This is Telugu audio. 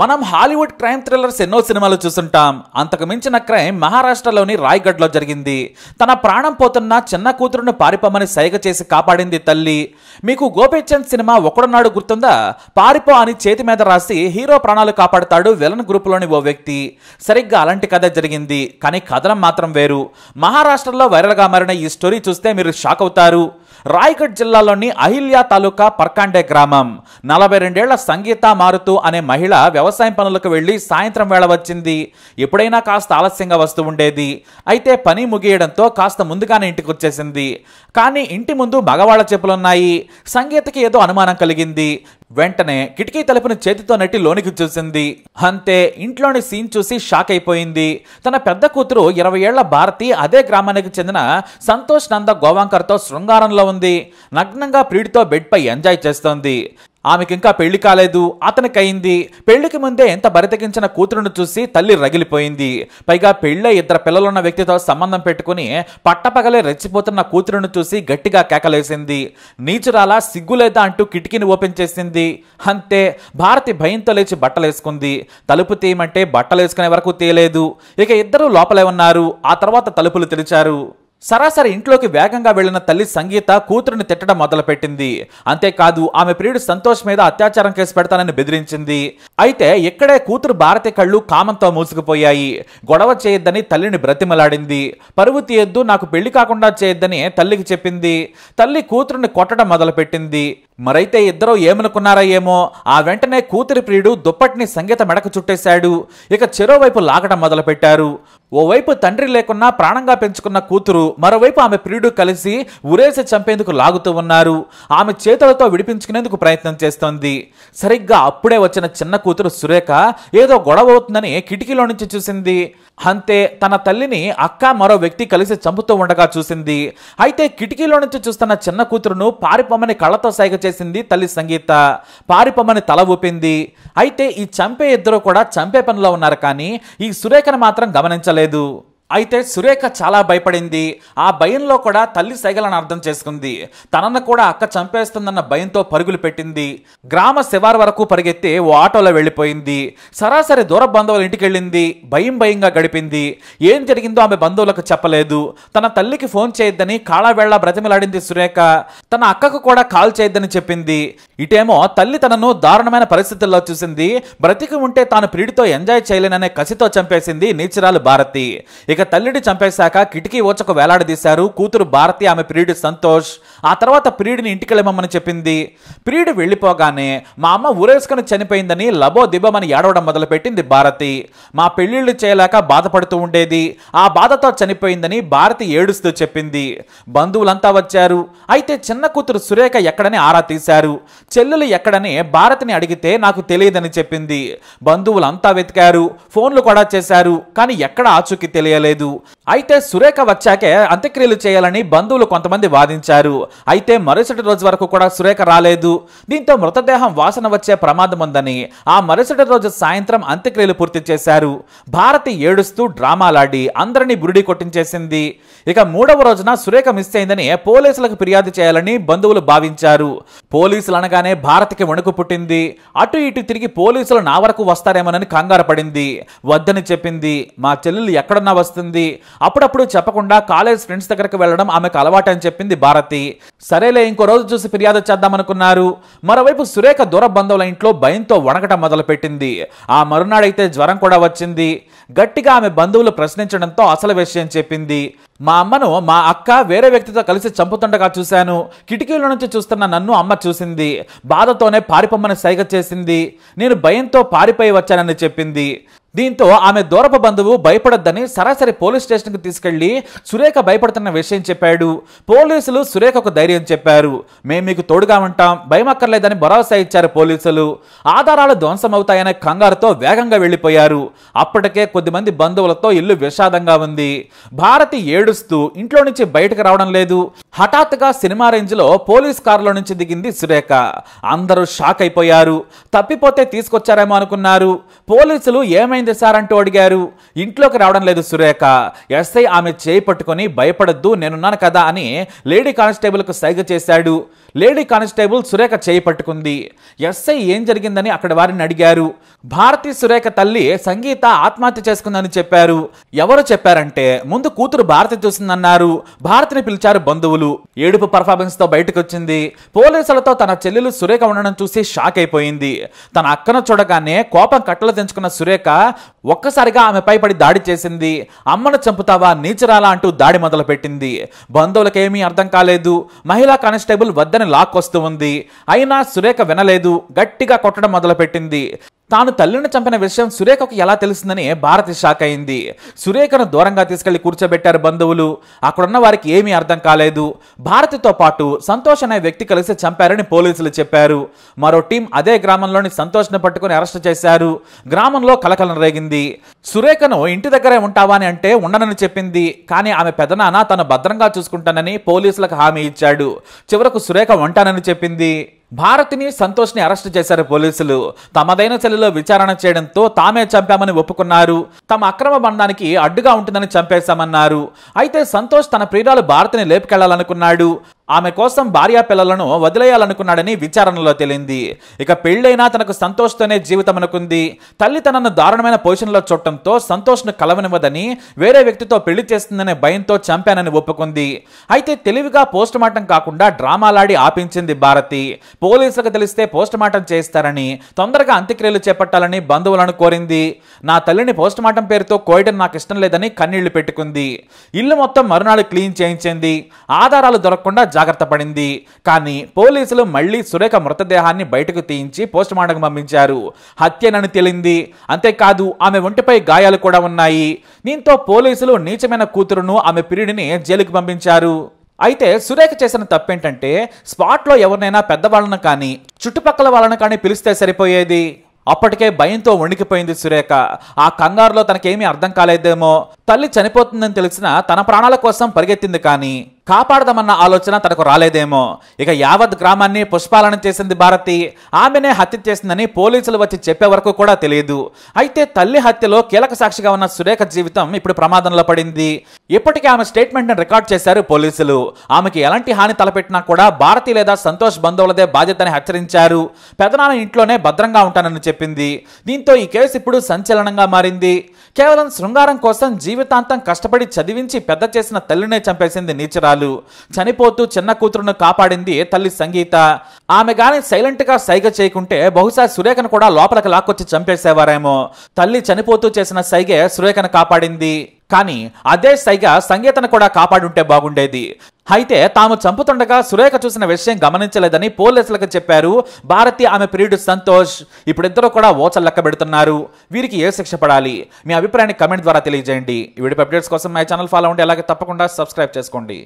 మనం హాలీవుడ్ క్రైమ్ థ్రిల్లర్స్ ఎన్నో సినిమాలు చూస్తుంటాం అంతకు మించిన క్రైమ్ మహారాష్ట్రలోని రాయ్గఢ్లో జరిగింది తన ప్రాణం పోతున్న చిన్న కూతురును పారిపోమని సైగ చేసి కాపాడింది తల్లి మీకు గోపీచంద్ సినిమా ఒకడున్నాడు గుర్తుందా పారిపో అని చేతి మీద రాసి హీరో ప్రాణాలు కాపాడుతాడు విలన్ గ్రూప్లోని ఓ వ్యక్తి సరిగ్గా అలాంటి కథ జరిగింది కానీ కథనం మాత్రం వేరు మహారాష్ట్రలో వైరల్గా మారిన ఈ స్టోరీ చూస్తే మీరు షాక్ అవుతారు రాయ్గఢ్ జిల్లాలోని అహిల్యా తాలూకా పర్కాండే గ్రామం నలభై రెండేళ్ల సంగీత మారుతూ అనే మహిళ వ్యవసాయం పనులకు వెళ్ళి సాయంత్రం వేళ వచ్చింది ఎప్పుడైనా కాస్త ఆలస్యంగా వస్తూ ఉండేది అయితే పని ముగియడంతో కాస్త ముందుగానే ఇంటికి వచ్చేసింది కానీ ఇంటి ముందు మగవాళ్ల చెప్పులున్నాయి సంగీతకి ఏదో అనుమానం కలిగింది వెంటనే కిటికీ తలుపుని చేతితో నటి లోనికి చూసింది అంతే ఇంట్లోని సీన్ చూసి షాక్ అయిపోయింది తన పెద్ద కూతురు ఇరవై ఏళ్ల భారతి అదే గ్రామానికి చెందిన సంతోష్ నంద గోవాంకర్తో శృంగారంలో ఉంది నగ్నంగా ప్రీడితో పై ఎంజాయ్ చేస్తోంది ఆమెకి ఇంకా పెళ్లి కాలేదు అతనికి అయింది పెళ్లికి ముందే ఎంత బరితగించిన కూతురును చూసి తల్లి రగిలిపోయింది పైగా పెళ్ళే ఇద్దరు పిల్లలున్న వ్యక్తితో సంబంధం పెట్టుకుని పట్టపగలే రెచ్చిపోతున్న కూతురును చూసి గట్టిగా కేకలేసింది నీచురాలా సిగ్గులేదా అంటూ కిటికీని ఓపెన్ చేసింది అంతే భారతి భయంతో లేచి బట్టలేసుకుంది తలుపు తీయమంటే బట్టలేసుకునే వరకు తీయలేదు ఇక ఇద్దరూ లోపలే ఉన్నారు ఆ తర్వాత తలుపులు తెరిచారు సరాసరి ఇంట్లోకి వేగంగా వెళ్లిన తల్లి సంగీత కూతురుని తిట్టడం మొదలుపెట్టింది అంతేకాదు ఆమె ప్రియుడు సంతోష్ మీద అత్యాచారం కేసు పెడతానని బెదిరించింది అయితే ఇక్కడే కూతురు భారతి కళ్ళు కామంతో మూసుకుపోయాయి గొడవ చేయొద్దని తల్లిని బ్రతిమలాడింది పరువు తీయొద్దు నాకు పెళ్లి కాకుండా చేయొద్దని తల్లికి చెప్పింది తల్లి కూతురుని కొట్టడం మొదలుపెట్టింది మరైతే ఇద్దరూ ఏమనుకున్నారా ఏమో ఆ వెంటనే కూతురి ప్రియుడు దుప్పటిని సంగీత మెడకు చుట్టేశాడు ఇక చెరోవైపు లాగడం మొదలుపెట్టారు ఓవైపు తండ్రి లేకున్నా ప్రాణంగా పెంచుకున్న కూతురు మరోవైపు ఆమె ప్రియుడు కలిసి ఉరేసి చంపేందుకు లాగుతూ ఉన్నారు ఆమె చేతులతో విడిపించుకునేందుకు ప్రయత్నం చేస్తోంది సరిగ్గా అప్పుడే వచ్చిన చిన్న కూతురు సురేఖ ఏదో గొడవ అవుతుందని కిటికీలో నుంచి చూసింది అంతే తన తల్లిని అక్క మరో వ్యక్తి కలిసి చంపుతూ ఉండగా చూసింది అయితే కిటికీలో నుంచి చూస్తున్న చిన్న కూతురును పారిపోమని కళ్ళతో సైగ చేసింది తల్లి సంగీత పారిపోమని తల ఊపింది అయితే ఈ చంపే ఇద్దరు కూడా చంపే పనిలో ఉన్నారు కానీ ఈ సురేఖను మాత్రం గమనించలేదు అయితే సురేఖ చాలా భయపడింది ఆ భయంలో కూడా తల్లి సైగలను అర్థం చేసుకుంది తనను కూడా అక్క చంపేస్తుందన్న భయంతో పరుగులు పెట్టింది గ్రామ శివారు వరకు పరిగెత్తి ఓ ఆటోలో వెళ్ళిపోయింది సరాసరి దూర బంధువుల ఇంటికి వెళ్ళింది భయం భయంగా గడిపింది ఏం జరిగిందో ఆమె బంధువులకు చెప్పలేదు తన తల్లికి ఫోన్ చేయొద్దని కాళావేళ్ల బ్రతిమలాడింది సురేఖ తన అక్కకు కూడా కాల్ చేయొద్దని చెప్పింది ఇటేమో తల్లి తనను దారుణమైన పరిస్థితుల్లో చూసింది బ్రతికి ఉంటే తాను ప్రీడితో ఎంజాయ్ చేయలేననే కసితో చంపేసింది నీచురాలు భారతి ఇక తల్లిని చంపేశాక కిటికీ ఓచకు వేలాడదీశారు కూతురు భారతి ఆమె ప్రియుడు సంతోష్ ఆ తర్వాత ప్రియుడిని ఇంటికెళ్ళమని చెప్పింది ప్రియుడు వెళ్ళిపోగానే మా అమ్మ ఊరేసుకుని చనిపోయిందని లబో దిబమని ఏడవడం మొదలుపెట్టింది భారతి మా పెళ్లిళ్ళు చేయలేక బాధపడుతూ ఉండేది ఆ బాధతో చనిపోయిందని భారతి ఏడుస్తూ చెప్పింది బంధువులంతా వచ్చారు అయితే చిన్న కూతురు సురేఖ ఎక్కడని ఆరా తీశారు చెల్లెలు ఎక్కడని భారతిని అడిగితే నాకు తెలియదని చెప్పింది బంధువులంతా వెతికారు ఫోన్లు కూడా చేశారు కానీ ఎక్కడ ఆచూకీ తెలియలేదు చేయలేదు అయితే సురేఖ వచ్చాకే అంత్యక్రియలు చేయాలని బంధువులు కొంతమంది వాదించారు అయితే మరుసటి రోజు వరకు కూడా సురేఖ రాలేదు దీంతో మృతదేహం వాసన వచ్చే ప్రమాదం ఉందని ఆ మరుసటి రోజు సాయంత్రం అంత్యక్రియలు పూర్తి చేశారు భారతి ఏడుస్తూ డ్రామాలాడి అందరినీ బురిడి కొట్టించేసింది ఇక మూడవ రోజున సురేఖ మిస్ అయిందని పోలీసులకు ఫిర్యాదు చేయాలని బంధువులు భావించారు పోలీసులు అనగానే భారతికి వణుకు పుట్టింది అటు ఇటు తిరిగి పోలీసులు నా వరకు వస్తారేమోనని కంగారు పడింది వద్దని చెప్పింది మా చెల్లెలు ఎక్కడున్నా వస్తుంది వస్తుంది అప్పుడప్పుడు చెప్పకుండా కాలేజ్ ఫ్రెండ్స్ దగ్గరకు వెళ్ళడం ఆమెకు అలవాటు అని చెప్పింది భారతి సరేలే ఇంకో రోజు చూసి ఫిర్యాదు చేద్దామనుకున్నారు మరోవైపు సురేఖ దూర బంధువుల ఇంట్లో భయంతో వణకటం మొదలుపెట్టింది ఆ మరునాడైతే జ్వరం కూడా వచ్చింది గట్టిగా ఆమె బంధువులు ప్రశ్నించడంతో అసలు విషయం చెప్పింది మా అమ్మను మా అక్క వేరే వ్యక్తితో కలిసి చంపుతుండగా చూశాను కిటికీల నుంచి చూస్తున్న నన్ను అమ్మ చూసింది బాధతోనే పారిపమ్మని సైగ చేసింది నేను భయంతో పారిపోయి వచ్చానని చెప్పింది దీంతో ఆమె దూరపు బంధువు భయపడొద్దని సరాసరి పోలీస్ స్టేషన్కి తీసుకెళ్లి సురేఖ భయపడుతున్న విషయం చెప్పాడు పోలీసులు సురేఖకు ధైర్యం చెప్పారు మేము మీకు తోడుగా ఉంటాం భయమక్కర్లేదని భరోసా ఇచ్చారు పోలీసులు ఆధారాలు ధ్వంసమవుతాయనే కంగారుతో వేగంగా వెళ్లిపోయారు అప్పటికే కొద్దిమంది బంధువులతో ఇల్లు విషాదంగా ఉంది భారతి ఏడుస్తూ ఇంట్లో నుంచి బయటకు రావడం లేదు హఠాత్తుగా సినిమా రేంజ్లో పోలీస్ కారులో నుంచి దిగింది సురేఖ అందరూ షాక్ అయిపోయారు తప్పిపోతే తీసుకొచ్చారేమో అనుకున్నారు పోలీసులు ఏమైంది ఏమైంది సార్ అంటూ అడిగారు ఇంట్లోకి రావడం లేదు సురేఖ ఎస్ఐ ఆమె చేయి పట్టుకొని భయపడద్దు నేనున్నాను కదా అని లేడీ కానిస్టేబుల్కు సైగ చేశాడు లేడీ కానిస్టేబుల్ సురేఖ చేయి పట్టుకుంది ఎస్ఐ ఏం జరిగిందని అక్కడ వారిని అడిగారు భారతి సురేఖ తల్లి సంగీత ఆత్మహత్య చేసుకుందని చెప్పారు ఎవరు చెప్పారంటే ముందు కూతురు భారతి చూసిందన్నారు భారతిని పిలిచారు బంధువులు ఏడుపు పర్ఫార్మెన్స్ తో బయటకు వచ్చింది పోలీసులతో తన చెల్లెలు సురేఖ ఉండడం చూసి షాక్ అయిపోయింది తన అక్కను చూడగానే కోపం కట్టలు తెంచుకున్న సురేఖ ఒక్కసారిగా ఆమెపై పడి దాడి చేసింది అమ్మను చంపుతావా నీచరాలా అంటూ దాడి మొదలుపెట్టింది బంధువులకేమీ అర్థం కాలేదు మహిళా కానిస్టేబుల్ వద్దని లాక్కొస్తూ ఉంది అయినా సురేఖ వినలేదు గట్టిగా కొట్టడం మొదలుపెట్టింది తాను తల్లిని చంపిన విషయం సురేఖకు ఎలా తెలిసిందని భారతి షాక్ అయింది సురేఖను దూరంగా తీసుకెళ్లి కూర్చోబెట్టారు బంధువులు అక్కడున్న వారికి ఏమీ అర్థం కాలేదు భారతితో పాటు సంతోష్ అనే వ్యక్తి కలిసి చంపారని పోలీసులు చెప్పారు మరో టీం అదే గ్రామంలోని సంతోష్ను పట్టుకుని అరెస్ట్ చేశారు గ్రామంలో కలకలం రేగింది సురేఖను ఇంటి దగ్గరే ఉంటావా అని అంటే ఉండనని చెప్పింది కానీ ఆమె పెదనాన్న తను భద్రంగా చూసుకుంటానని పోలీసులకు హామీ ఇచ్చాడు చివరకు సురేఖ ఉంటానని చెప్పింది భారతిని సంతోష్ని అరెస్ట్ చేశారు పోలీసులు తమదైన చెల్లెలో విచారణ చేయడంతో తామే చంపామని ఒప్పుకున్నారు తమ అక్రమ బంధానికి అడ్డుగా ఉంటుందని చంపేశామన్నారు అయితే సంతోష్ తన ప్రియురాలు భారతిని లేపుకెళ్లాలనుకున్నాడు ఆమె కోసం భార్యా పిల్లలను వదిలేయాలనుకున్నాడని విచారణలో తేలింది ఇక పెళ్ళైనా తనకు సంతోషతోనే జీవితం అనుకుంది తల్లి తనను దారుణమైన పొజిషన్లో చూడటంతో సంతోష్ను కలవనివ్వదని వేరే వ్యక్తితో పెళ్లి చేస్తుందనే భయంతో చంపానని ఒప్పుకుంది అయితే తెలివిగా పోస్ట్ మార్టం కాకుండా డ్రామాలాడి ఆపించింది భారతి పోలీసులకు తెలిస్తే పోస్ట్ మార్టం చేస్తారని తొందరగా అంత్యక్రియలు చేపట్టాలని బంధువులను కోరింది నా తల్లిని పోస్ట్ మార్టం పేరుతో కోయడం నాకు ఇష్టం లేదని కన్నీళ్లు పెట్టుకుంది ఇల్లు మొత్తం మరునాడు క్లీన్ చేయించింది ఆధారాలు దొరకకుండా జాగ్రత్త పడింది కానీ పోలీసులు మళ్లీ సురేఖ మృతదేహాన్ని బయటకు తీయించి మార్టం పంపించారు హత్యనని తేలింది అంతేకాదు ఆమె ఒంటిపై గాయాలు కూడా ఉన్నాయి దీంతో పోలీసులు నీచమైన కూతురును ఆమె పిరియుడిని జైలుకు పంపించారు అయితే సురేఖ చేసిన తప్పేంటంటే స్పాట్లో ఎవరినైనా పెద్దవాళ్ళను కానీ చుట్టుపక్కల వాళ్ళను కానీ పిలిస్తే సరిపోయేది అప్పటికే భయంతో వణికిపోయింది సురేఖ ఆ కంగారులో తనకేమీ అర్థం కాలేదేమో తల్లి చనిపోతుందని తెలిసిన తన ప్రాణాల కోసం పరిగెత్తింది కానీ కాపాడదామన్న ఆలోచన తనకు రాలేదేమో ఇక యావత్ గ్రామాన్ని పుష్పాలన చేసింది భారతి ఆమెనే హత్య చేసిందని పోలీసులు వచ్చి చెప్పే వరకు కూడా తెలియదు అయితే తల్లి హత్యలో కీలక సాక్షిగా ఉన్న సురేఖ జీవితం ఇప్పుడు ప్రమాదంలో పడింది ఇప్పటికే ఆమె స్టేట్మెంట్ను రికార్డ్ చేశారు పోలీసులు ఆమెకి ఎలాంటి హాని తలపెట్టినా కూడా భారతి లేదా సంతోష్ బంధువులదే అని హెచ్చరించారు పెదనాన్న ఇంట్లోనే భద్రంగా ఉంటానని చెప్పింది దీంతో ఈ కేసు ఇప్పుడు సంచలనంగా మారింది కేవలం శృంగారం కోసం జీవితాంతం కష్టపడి చదివించి పెద్ద చేసిన తల్లినే చంపేసింది నీచరాలు చనిపోతూ చిన్న కూతురును కాపాడింది తల్లి సంగీత ఆమె గాని గా సైగ చేయకుంటే బహుశా సురేఖను కూడా లోపలికి లాక్కొచ్చి చంపేసేవారేమో తల్లి చనిపోతూ చేసిన సైగే సురేఖను కాపాడింది కానీ అదే సైగ సంగీతను కూడా కాపాడుంటే బాగుండేది అయితే తాము చంపుతుండగా సురేఖ చూసిన విషయం గమనించలేదని పోలీసులకు చెప్పారు భారతి ఆమె ప్రియుడు సంతోష్ ఇప్పుడిద్దరూ కూడా ఓచలు లెక్క పెడుతున్నారు వీరికి ఏ శిక్ష పడాలి మీ అభిప్రాయాన్ని కమెంట్ ద్వారా తెలియజేయండి ఈ వీడియో అప్డేట్స్ కోసం మై ఛానల్ ఫాలో ఉండి అలాగే తప్పకుండా సబ్స్క్రైబ్ చేసుకోండి